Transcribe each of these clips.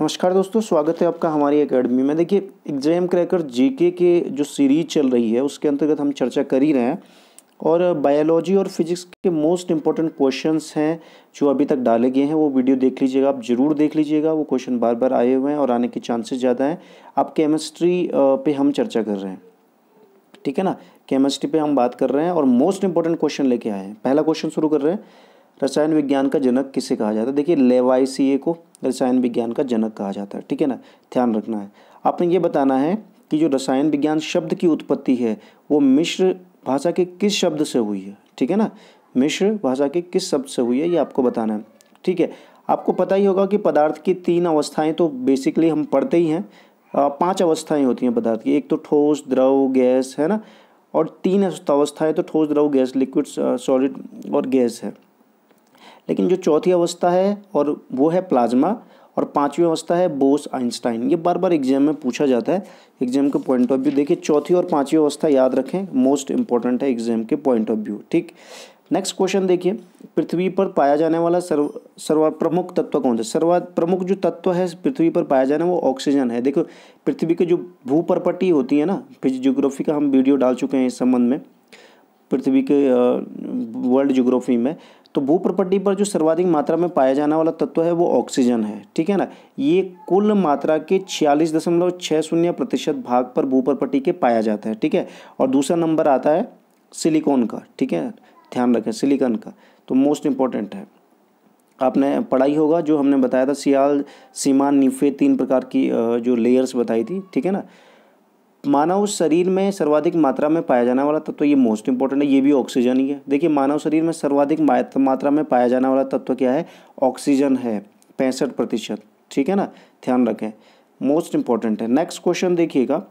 नमस्कार दोस्तों स्वागत है आपका हमारी एकेडमी में देखिए एग्जाम क्रैकर जीके के जो सीरीज चल रही है उसके अंतर्गत हम चर्चा कर ही रहे हैं और बायोलॉजी और फिजिक्स के मोस्ट इंपॉर्टेंट क्वेश्चंस हैं जो अभी तक डाले गए हैं वो वीडियो देख लीजिएगा आप ज़रूर देख लीजिएगा वो क्वेश्चन बार बार आए हुए हैं और आने के चांसेस ज़्यादा हैं आप केमिस्ट्री पे हम चर्चा कर रहे हैं ठीक है ना केमिस्ट्री पर हम बात कर रहे हैं और मोस्ट इंपॉर्टेंट क्वेश्चन लेके आए हैं पहला क्वेश्चन शुरू कर रहे हैं रसायन विज्ञान का जनक किसे कहा जाता है देखिए लेवाइसीए को रसायन विज्ञान का जनक कहा जाता है ठीक है ना ध्यान रखना है आपने ये बताना है कि जो रसायन विज्ञान शब्द की उत्पत्ति है वो मिश्र भाषा के किस शब्द से हुई है ठीक है ना मिश्र भाषा के किस शब्द से हुई है ये आपको बताना है ठीक है आपको पता ही होगा कि पदार्थ की तीन अवस्थाएं तो बेसिकली हम पढ़ते ही हैं पांच अवस्थाएं होती हैं पदार्थ की एक तो ठोस द्रव गैस है ना और तीन अवस्थाएं तो ठोस द्रव गैस लिक्विड सॉलिड और गैस है लेकिन जो चौथी अवस्था है और वो है प्लाज्मा और पांचवी अवस्था है बोस आइंस्टाइन ये बार बार एग्जाम में पूछा जाता है एग्जाम के पॉइंट ऑफ व्यू देखिए चौथी और पांचवी अवस्था याद रखें मोस्ट इंपॉर्टेंट है एग्जाम के पॉइंट ऑफ व्यू ठीक नेक्स्ट क्वेश्चन देखिए पृथ्वी पर पाया जाने वाला सर्व सर्वा प्रमुख तत्व कौन सा सर्वा प्रमुख जो तत्व है पृथ्वी पर पाया जाने वो ऑक्सीजन है देखो पृथ्वी की जो भूपरपट्टी होती है ना फिर जियोग्राफी का हम वीडियो डाल चुके हैं इस संबंध में पृथ्वी के वर्ल्ड जियोग्राफी में तो भू प्रपट्टी पर जो सर्वाधिक मात्रा में पाया जाने वाला तत्व है वो ऑक्सीजन है ठीक है ना ये कुल मात्रा के छियालीस दशमलव छः शून्य प्रतिशत भाग पर भू प्रपट्टी के पाया जाता है ठीक है और दूसरा नंबर आता है सिलिकॉन का ठीक है ध्यान रखें सिलिकॉन का तो मोस्ट इम्पॉर्टेंट है आपने पढ़ाई होगा जो हमने बताया था सियाल सीमान निफे तीन प्रकार की जो लेयर्स बताई थी ठीक है ना मानव शरीर में सर्वाधिक मात्रा में पाया जाने वाला तत्व ये मोस्ट इंपॉर्टेंट है ये भी ऑक्सीजन ही है देखिए मानव शरीर में सर्वाधिक मात्रा में पाया जाने वाला तत्व क्या है ऑक्सीजन है पैंसठ प्रतिशत ठीक है ना ध्यान रखें मोस्ट इंपॉर्टेंट है नेक्स्ट क्वेश्चन देखिएगा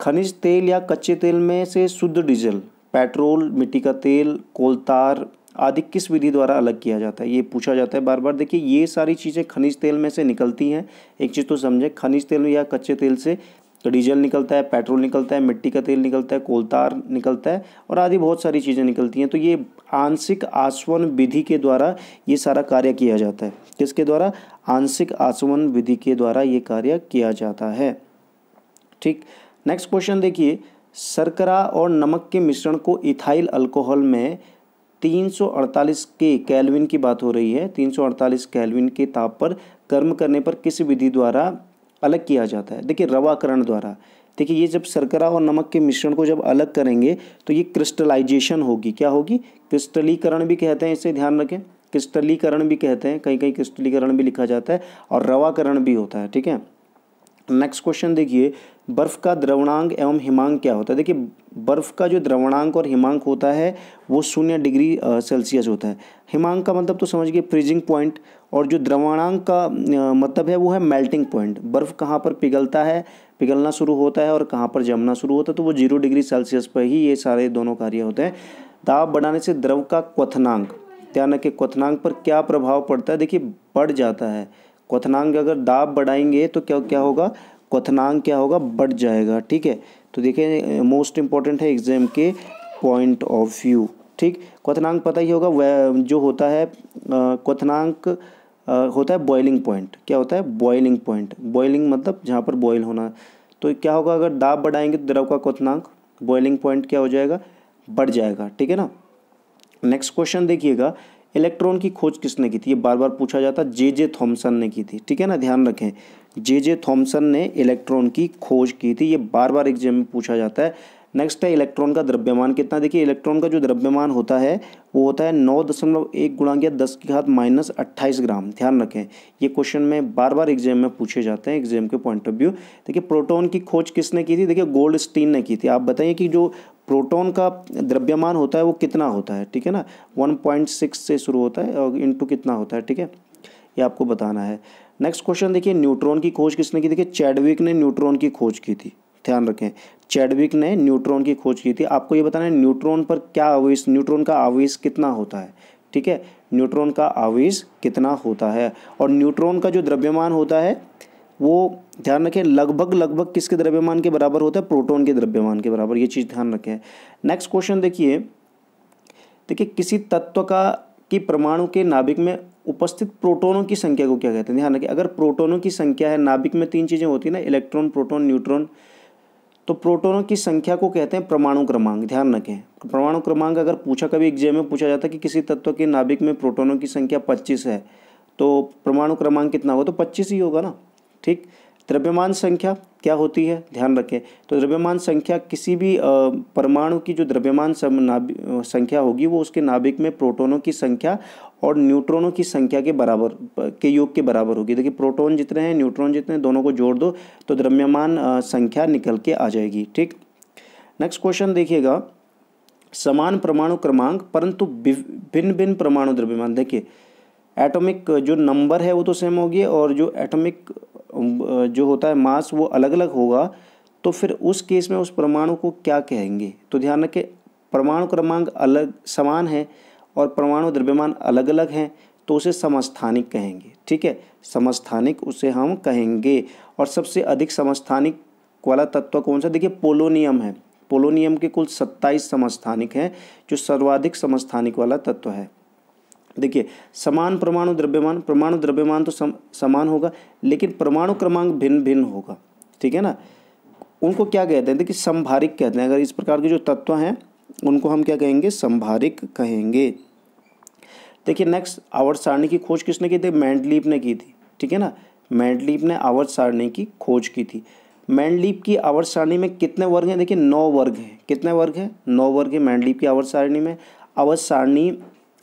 खनिज तेल या कच्चे तेल में से शुद्ध डीजल पेट्रोल मिट्टी का तेल कोलतार आदि किस विधि द्वारा अलग किया जाता है ये पूछा जाता है बार बार देखिए ये सारी चीज़ें खनिज तेल में से निकलती हैं एक चीज़ तो समझे खनिज तेल या कच्चे तेल से तो डीजल निकलता है पेट्रोल निकलता है मिट्टी का तेल निकलता है कोलतार निकलता है और आदि बहुत सारी चीज़ें निकलती हैं तो ये आंशिक आसवन विधि के द्वारा ये सारा कार्य किया जाता है किसके द्वारा आंशिक आसवन विधि के द्वारा ये कार्य किया जाता है ठीक नेक्स्ट क्वेश्चन देखिए शर्करा और नमक के मिश्रण को इथाइल अल्कोहल में 348 के कैलविन की बात हो रही है 348 कैलविन के ताप पर कर्म करने पर किस विधि द्वारा अलग किया जाता है देखिए रवाकरण द्वारा देखिए ये जब शर्करा और नमक के मिश्रण को जब अलग करेंगे तो ये क्रिस्टलाइजेशन होगी क्या होगी क्रिस्टलीकरण भी कहते हैं इसे ध्यान रखें क्रिस्टलीकरण भी कहते हैं कहीं कहीं क्रिस्टलीकरण भी लिखा जाता है और रवाकरण भी होता है ठीक है नेक्स्ट क्वेश्चन देखिए बर्फ़ का द्रवणांग एवं हिमांक क्या होता है देखिए बर्फ़ का जो द्रवणांक और हिमांक होता है वो शून्य डिग्री सेल्सियस होता है हिमांक का मतलब तो समझिए फ्रीजिंग पॉइंट और जो द्रवणांक का मतलब है वो है मेल्टिंग पॉइंट बर्फ़ कहाँ पर पिघलता है पिघलना शुरू होता है और कहाँ पर जमना शुरू होता है तो वो जीरो डिग्री सेल्सियस पर ही ये सारे दोनों कार्य होते हैं दाब बढ़ाने से द्रव का क्वथनांक ध्यान के क्वथनांक पर क्या प्रभाव पड़ता है देखिए बढ़ जाता है क्वनांग अगर दाब बढ़ाएंगे तो क्या क्या होगा क्वनांग क्या होगा बढ़ जाएगा ठीक है तो देखिए मोस्ट इंपॉर्टेंट है एग्जाम के पॉइंट ऑफ व्यू ठीक क्वनांग पता ही होगा वह जो होता है क्वथनांक होता है बॉइलिंग पॉइंट क्या होता है बॉइलिंग पॉइंट बॉइलिंग मतलब जहाँ पर बॉयल होना तो क्या होगा अगर दाब बढ़ाएंगे तो द्रव का क्वथनांक बॉइलिंग पॉइंट क्या हो जाएगा बढ़ जाएगा ठीक है ना नेक्स्ट क्वेश्चन देखिएगा इलेक्ट्रॉन की खोज किसने की थी ये बार बार पूछा जाता जे जे थॉम्सन ने की थी ठीक है ना ध्यान रखें जे जे थॉम्सन ने इलेक्ट्रॉन की खोज की थी ये बार बार एग्जाम में पूछा जाता है नेक्स्ट है इलेक्ट्रॉन का द्रव्यमान कितना देखिए इलेक्ट्रॉन का जो द्रव्यमान होता है वो होता है नौ दशमलव एक गुणा या दस की घात माइनस अट्ठाईस ग्राम ध्यान रखें ये क्वेश्चन में बार बार एग्जाम में पूछे जाते हैं एग्जाम के पॉइंट ऑफ व्यू देखिए प्रोटॉन की खोज किसने की थी देखिए गोल्ड स्टीन ने की थी आप बताइए कि जो प्रोटोन का द्रव्यमान होता है वो कितना होता है ठीक है ना वन पॉइंट सिक्स से शुरू होता है और इंटू कितना होता है ठीक है ये आपको बताना है नेक्स्ट क्वेश्चन देखिए न्यूट्रॉन की खोज किसने की देखिए चैडविक ने न्यूट्रॉन की खोज की थी ध्यान रखें चैडविक ने न्यूट्रॉन की खोज की थी आपको ये बताना है न्यूट्रॉन पर क्या आवेश न्यूट्रॉन का आवेश कितना होता है ठीक है न्यूट्रॉन का आवेश कितना होता है और न्यूट्रॉन का जो द्रव्यमान होता है वो ध्यान रखें लगभग लगभग किसके द्रव्यमान के बराबर होता है प्रोटोन के द्रव्यमान के बराबर ये चीज़ ध्यान रखें नेक्स्ट क्वेश्चन देखिए देखिए किसी तत्व का कि परमाणु के नाभिक में उपस्थित प्रोटोनों की संख्या को क्या कहते हैं ध्यान रखें अगर प्रोटोनों की संख्या है नाभिक में तीन चीज़ें होती हैं ना इलेक्ट्रॉन प्रोटोन न्यूट्रॉन तो प्रोटोनों की संख्या को कहते हैं परमाणु क्रमांक ध्यान रखें परमाणु क्रमांक अगर पूछा कभी एग्जाम में पूछा जाता है कि किसी तत्व के नाभिक में प्रोटोनों की संख्या पच्चीस है तो परमाणु क्रमांक कितना होगा तो पच्चीस ही होगा ना ठीक द्रव्यमान संख्या क्या होती है ध्यान रखें तो द्रव्यमान संख्या किसी भी परमाणु की जो द्रव्यमान संख्या होगी वो उसके नाभिक में प्रोटोनों की संख्या और न्यूट्रॉनों की संख्या के बराबर के योग के बराबर होगी देखिए प्रोटॉन जितने हैं न्यूट्रॉन जितने हैं दोनों को जोड़ दो तो द्रव्यमान संख्या निकल के आ जाएगी ठीक नेक्स्ट क्वेश्चन देखिएगा समान परमाणु क्रमांक परंतु भिन्न भिन्न परमाणु द्रव्यमान देखिए एटॉमिक जो नंबर है वो तो सेम होगी और जो एटॉमिक जो होता है मास वो अलग अलग होगा तो फिर उस केस में उस परमाणु को क्या कहेंगे तो ध्यान रखें परमाणु क्रमांक अलग समान है और परमाणु द्रव्यमान अलग अलग हैं तो उसे समस्थानिक कहेंगे ठीक है समस्थानिक उसे हम कहेंगे और सबसे अधिक समस्थानिक वाला तत्व कौन सा देखिए पोलोनियम है पोलोनियम के कुल सत्ताईस समस्थानिक हैं जो सर्वाधिक समस्थानिक वाला तत्व है देखिए समान परमाणु द्रव्यमान परमाणु द्रव्यमान तो सम, समान होगा लेकिन परमाणु क्रमांक भिन्न भिन्न होगा ठीक है ना उनको क्या कहते हैं देखिए संभारिक कहते हैं अगर इस प्रकार के जो तत्व हैं उनको हम क्या कहेंगे संभारिक कहेंगे देखिए नेक्स्ट आवर्त सारणी की खोज किसने की थी मैंडलीप ने की थी ठीक है ना मैंडलीप ने आवर्त सारणी की खोज की थी मैंडलीप की आवर्त सारणी में कितने वर्ग हैं देखिए नौ वर्ग हैं कितने वर्ग हैं नौ वर्ग हैं मैंडलीप की आवर्त सारणी में आवर्त सारणी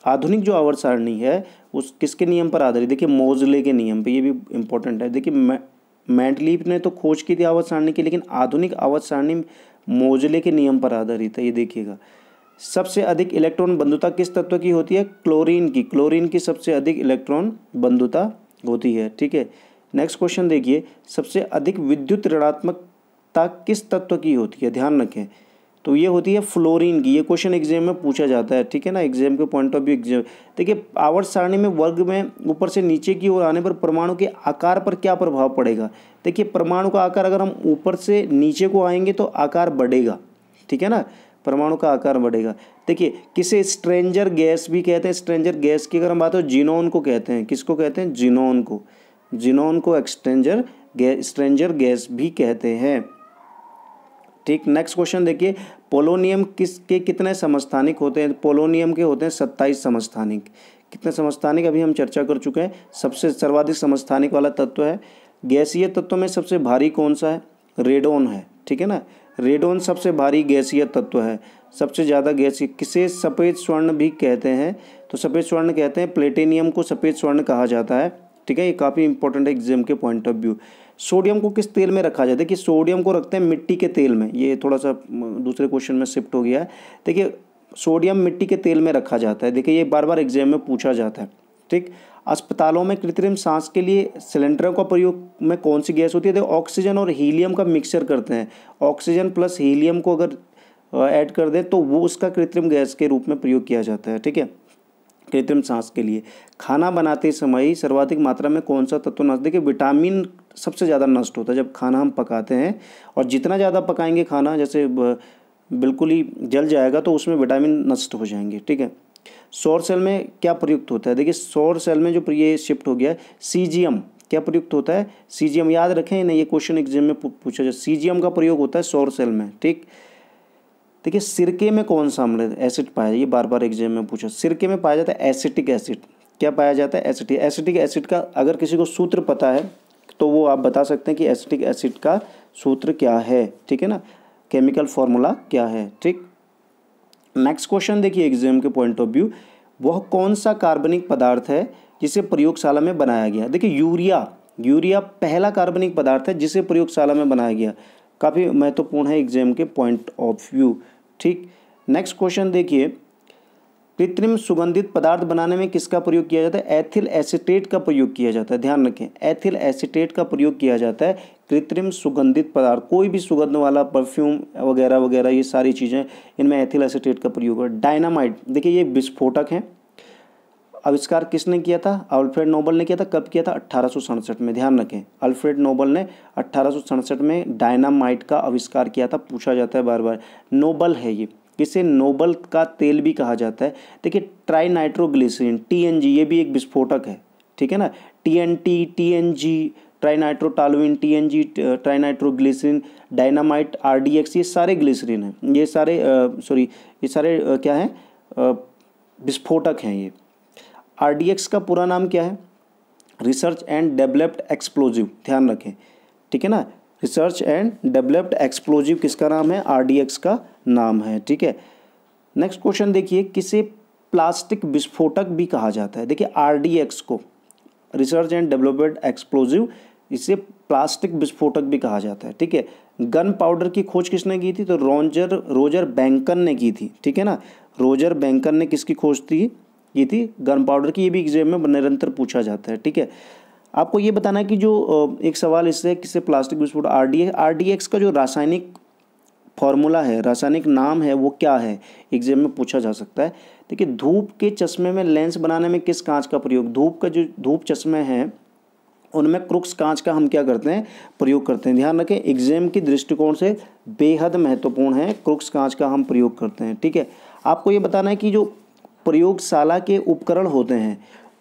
आधुनिक जो आवर्त सारणी है उस किसके नियम पर आधारित देखिए मोजले के नियम पे ये भी इम्पोर्टेंट है देखिए मैंटलीप ने तो खोज की थी आवर्त सारणी की लेकिन आधुनिक आवर्त सारणी मोजले के नियम पर आधारित है ये देखिएगा सबसे अधिक इलेक्ट्रॉन बंधुता किस तत्व की होती है क्लोरीन की क्लोरीन की सबसे अधिक इलेक्ट्रॉन बंधुता होती है ठीक है नेक्स्ट क्वेश्चन देखिए सबसे अधिक विद्युत ऋणात्मकता किस तत्व की होती है ध्यान रखें तो ये होती है फ्लोरीन की ये क्वेश्चन एग्जाम में पूछा जाता है ठीक है ना एग्जाम के पॉइंट ऑफ व्यू एग्जाम देखिए आवर्त सारणी में वर्ग में ऊपर से नीचे की ओर आने पर परमाणु के आकार पर क्या प्रभाव पड़ेगा देखिए परमाणु का आकार अगर हम ऊपर से नीचे को आएंगे तो आकार बढ़ेगा ठीक है ना परमाणु का आकार बढ़ेगा देखिए किसे स्ट्रेंजर गैस भी कहते हैं स्ट्रेंजर गैस की अगर हम बात हो जिनोन को कहते हैं किसको कहते हैं जिनोन को जिनोन को एक्सट्रेंजर गैस स्ट्रेंजर गैस भी कहते हैं ठीक नेक्स्ट क्वेश्चन देखिए पोलोनियम किसके कितने समस्थानिक होते हैं पोलोनियम के होते हैं सत्ताईस समस्थानिक कितने समस्थानिक अभी हम चर्चा कर चुके हैं सबसे सर्वाधिक समस्थानिक वाला तत्व है गैसीय तत्व में सबसे भारी कौन सा है रेडोन है ठीक है ना रेडोन सबसे भारी गैसीय तत्व है सबसे ज़्यादा गैसीय किसे सफ़ेद स्वर्ण भी कहते हैं तो सफ़ेद स्वर्ण कहते हैं प्लेटेनियम को सफ़ेद स्वर्ण कहा जाता है ठीक है ये काफ़ी इंपॉर्टेंट है एग्जाम के पॉइंट ऑफ व्यू सोडियम को किस तेल में रखा जाए देखिए सोडियम को रखते हैं मिट्टी के तेल में ये थोड़ा सा दूसरे क्वेश्चन में शिफ्ट हो गया है देखिए सोडियम मिट्टी के तेल में रखा जाता है देखिए ये बार बार एग्जाम में पूछा जाता है ठीक अस्पतालों में कृत्रिम सांस के लिए सिलेंडरों का प्रयोग में कौन सी गैस होती है देखो ऑक्सीजन और हीलियम का मिक्सचर करते हैं ऑक्सीजन प्लस हीलियम को अगर ऐड कर दें तो वो उसका कृत्रिम गैस के रूप में प्रयोग किया जाता है ठीक है कृत्रिम सांस के लिए खाना बनाते समय सर्वाधिक मात्रा में कौन सा तत्व नाश देखिए विटामिन सबसे ज़्यादा नष्ट होता है जब खाना हम पकाते हैं और जितना ज़्यादा पकाएंगे खाना जैसे बिल्कुल ही जल जाएगा तो उसमें विटामिन नष्ट हो जाएंगे ठीक है सौर सेल में क्या प्रयुक्त होता है देखिए सौर सेल में जो ये शिफ्ट हो गया है सी क्या प्रयुक्त होता है सी याद रखें ना ये क्वेश्चन एग्जाम में पूछा जाए सी का प्रयोग होता है सौर सेल में ठीक देखिए सिरके में कौन सा अम्ल एसिड पाया ये बार बार एग्जाम में पूछा सिरके में पाया जाता है एसिटिक एसिड क्या पाया जाता है एसिटिक एसिटिक एसिड का अगर किसी को सूत्र पता है तो वो आप बता सकते हैं कि एसिटिक एसिड का सूत्र क्या है ठीक है ना केमिकल फॉर्मूला क्या है ठीक नेक्स्ट क्वेश्चन देखिए एग्जाम के पॉइंट ऑफ व्यू वह कौन सा कार्बनिक पदार्थ है जिसे प्रयोगशाला में बनाया गया देखिए यूरिया यूरिया पहला कार्बनिक पदार्थ है जिसे प्रयोगशाला में बनाया गया काफ़ी महत्वपूर्ण है एग्जाम के पॉइंट ऑफ व्यू ठीक नेक्स्ट क्वेश्चन देखिए कृत्रिम सुगंधित पदार्थ बनाने में किसका प्रयोग किया जाता है एथिल एसिटेट का प्रयोग किया जाता है ध्यान रखें एथिल एसिटेट का प्रयोग किया जाता है कृत्रिम सुगंधित पदार्थ कोई भी सुगंध वाला परफ्यूम वगैरह वगैरह ये सारी चीज़ें इनमें एथिल एसिटेट का प्रयोग है डायनामाइट देखिए ये विस्फोटक हैं आविष्कार किसने किया था अल्फ्रेड नोबल ने किया था कब किया था अट्ठारह में ध्यान रखें अल्फ्रेड नोबल ने अट्ठारह में डायनामाइट का आविष्कार किया था पूछा जाता है बार बार नोबल है ये इसे नोबल का तेल भी कहा जाता है देखिए ट्राई नाइट्रोग्लिसरीन टी ये भी एक विस्फोटक है ठीक है ना T N T T N G trinitrotoluene T N G trinitroglycerine dynamite R D X ये सारे ग्लिसरीन हैं ये सारे सॉरी ये सारे आ, क्या हैं विस्फोटक हैं ये आर डी एक्स का पूरा नाम क्या है रिसर्च एंड डेवलप्ड एक्सप्लोजिव ध्यान रखें ठीक है ना रिसर्च एंड डेवलप्ड एक्सप्लोजिव किसका नाम है आर का नाम है ठीक है नेक्स्ट क्वेश्चन देखिए किसे प्लास्टिक विस्फोटक भी कहा जाता है देखिए आर को रिसर्च एंड डेवलपमेंट एक्सप्लोजिव इसे प्लास्टिक विस्फोटक भी कहा जाता है ठीक है गन पाउडर की खोज किसने की थी तो रोजर रोजर बैंकन ने की थी ठीक है ना रोजर बैंकन ने किसकी खोज थी की थी गन पाउडर की ये भी एग्जाम में निरंतर पूछा जाता है ठीक है आपको ये बताना है कि जो एक सवाल इससे किससे प्लास्टिक विस्फोट R D R D X का जो रासायनिक फॉर्मूला है रासायनिक नाम है वो क्या है एग्जाम में पूछा जा सकता है देखिए धूप के चश्मे में लेंस बनाने में किस कांच का प्रयोग धूप का जो धूप चश्मे हैं उनमें क्रुक्स कांच का हम क्या करते हैं प्रयोग करते हैं ध्यान रखें एग्जाम की दृष्टिकोण से बेहद महत्वपूर्ण है क्रुक्स कांच का हम प्रयोग करते हैं ठीक है आपको ये बताना है कि जो प्रयोगशाला के उपकरण होते हैं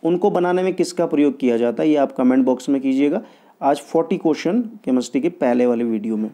उनको बनाने में किसका प्रयोग किया जाता है ये आप कमेंट बॉक्स में कीजिएगा आज फोर्टी क्वेश्चन केमिस्ट्री के पहले वाले वीडियो में